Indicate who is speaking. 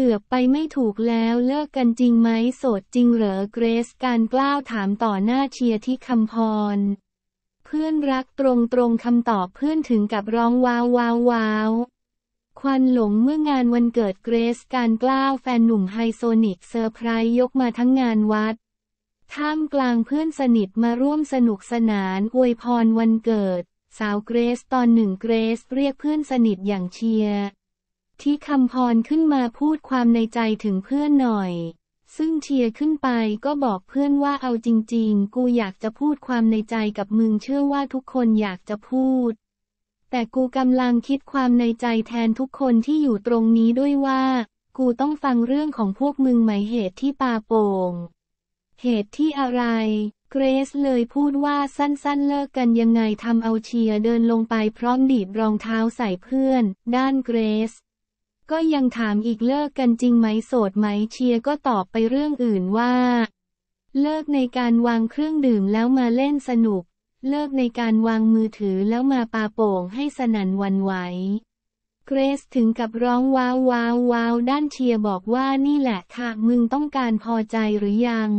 Speaker 1: เกือบไปไม่ถูกแล้วเลิกกันจริงไหมโสดจริงเหรอเกรซการกล้าวถามต่อหน้าเชียร์ที่คำพรเพื่อนรักตรงๆงคำตอบเพื่อนถึงกับร้องว้าวว้าววาวควันหลงเมื่องานวันเกิดเกรซการกล้าวแฟนหนุ่มไฮโซนิกเซอร์ไพรส์ยกมาทั้งงานวัดท่ามกลางเพื่อนสนิทมาร่วมสนุกสนานอวยพรวันเกิด สาวเกรซตอนหนึ่งเกรซเรียกเพื่อนสนิทอย่างเชียร์ที่คำพรขึ้นมาพูดความในใจถึงเพื่อนหน่อย ซึ่งเทียขึ้นไปก็บอกเพื่อนว่าเอาจริง ๆ กูอยากจะพูดความในใจกับมึงเชื่อว่าทุกคนอยากจะพูด แต่กูกำลังคิดความในใจแทนทุกคนที่อยู่ตรงนี้ด้วยว่า กูต้องฟังเรื่องของพวกมึงไหมเหตุที่ปาโปงเหตุที่อะไร เกรซเลยพูดว่าสั้น ๆ เลิกกันยังไงทำเอาเชียเดินลงไปพร้อมดีบรองเท้าใส่เพื่อน ด้านเกรซก็ยังถามอีกเลิกกันจริงไหมโสดไหมเชียก็ตอบไปเรื่องอื่นว่า เลิกในการวางเครื่องดื่มแล้วมาเล่นสนุก เลิกในการวางมือถือแล้วมาปาโป่งให้สนันวันไหว เกรซถึงกับร้องว้าวว้าวว้าวด้านเชียบอกว่านี่แหละค่ะมึงต้องการพอใจหรือยัง